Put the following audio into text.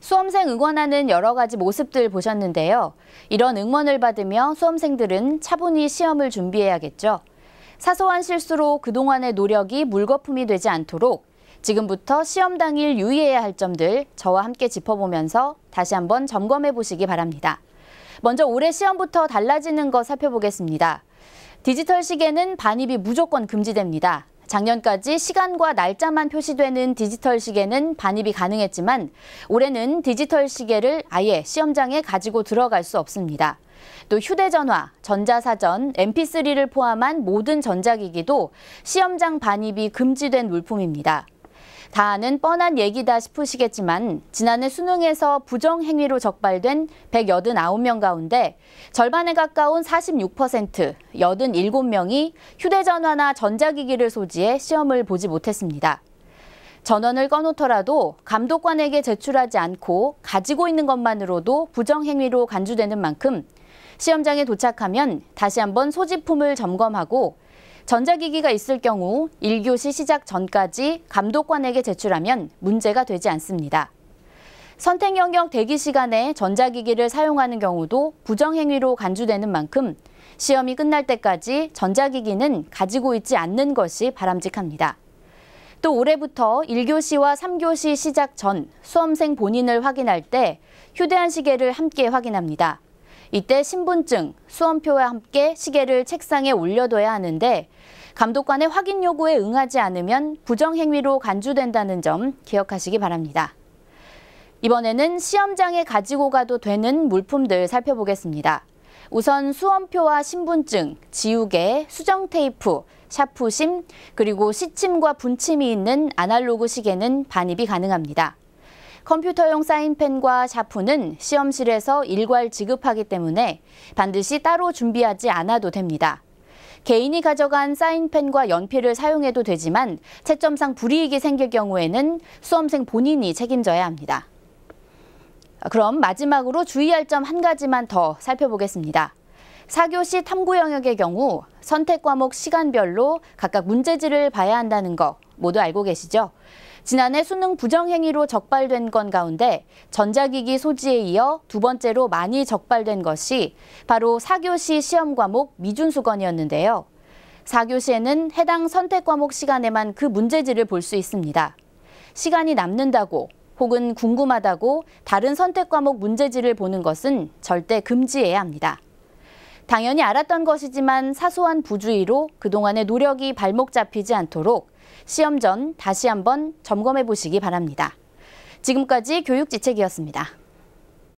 수험생 응원하는 여러 가지 모습들 보셨는데요. 이런 응원을 받으며 수험생들은 차분히 시험을 준비해야겠죠. 사소한 실수로 그동안의 노력이 물거품이 되지 않도록 지금부터 시험 당일 유의해야 할 점들 저와 함께 짚어보면서 다시 한번 점검해 보시기 바랍니다. 먼저 올해 시험부터 달라지는 거 살펴보겠습니다. 디지털 시계는 반입이 무조건 금지됩니다. 작년까지 시간과 날짜만 표시되는 디지털 시계는 반입이 가능했지만 올해는 디지털 시계를 아예 시험장에 가지고 들어갈 수 없습니다. 또 휴대전화, 전자사전, mp3를 포함한 모든 전자기기도 시험장 반입이 금지된 물품입니다. 다 아는 뻔한 얘기다 싶으시겠지만 지난해 수능에서 부정행위로 적발된 189명 가운데 절반에 가까운 46%, 87명이 휴대전화나 전자기기를 소지해 시험을 보지 못했습니다. 전원을 꺼놓더라도 감독관에게 제출하지 않고 가지고 있는 것만으로도 부정행위로 간주되는 만큼 시험장에 도착하면 다시 한번 소지품을 점검하고 전자기기가 있을 경우 1교시 시작 전까지 감독관에게 제출하면 문제가 되지 않습니다. 선택 영역 대기 시간에 전자기기를 사용하는 경우도 부정행위로 간주되는 만큼 시험이 끝날 때까지 전자기기는 가지고 있지 않는 것이 바람직합니다. 또 올해부터 1교시와 3교시 시작 전 수험생 본인을 확인할 때 휴대한 시계를 함께 확인합니다. 이때 신분증, 수험표와 함께 시계를 책상에 올려둬야 하는데 감독관의 확인 요구에 응하지 않으면 부정행위로 간주된다는 점 기억하시기 바랍니다. 이번에는 시험장에 가지고 가도 되는 물품들 살펴보겠습니다. 우선 수험표와 신분증, 지우개, 수정 테이프, 샤프심, 그리고 시침과 분침이 있는 아날로그 시계는 반입이 가능합니다. 컴퓨터용 사인펜과 샤프는 시험실에서 일괄 지급하기 때문에 반드시 따로 준비하지 않아도 됩니다. 개인이 가져간 사인펜과 연필을 사용해도 되지만 채점상 불이익이 생길 경우에는 수험생 본인이 책임져야 합니다. 그럼 마지막으로 주의할 점 한 가지만 더 살펴보겠습니다. 4교시 탐구 영역의 경우 선택 과목 시간별로 각각 문제지를 봐야 한다는 거 모두 알고 계시죠? 지난해 수능 부정행위로 적발된 건 가운데 전자기기 소지에 이어 두 번째로 많이 적발된 것이 바로 4교시 시험 과목 미준수건이었는데요. 4교시에는 해당 선택 과목 시간에만 그 문제지를 볼 수 있습니다. 시간이 남는다고 혹은 궁금하다고 다른 선택 과목 문제지를 보는 것은 절대 금지해야 합니다. 당연히 알았던 것이지만 사소한 부주의로 그동안의 노력이 발목 잡히지 않도록 시험 전 다시 한번 점검해 보시기 바랍니다. 지금까지 교육지책이었습니다.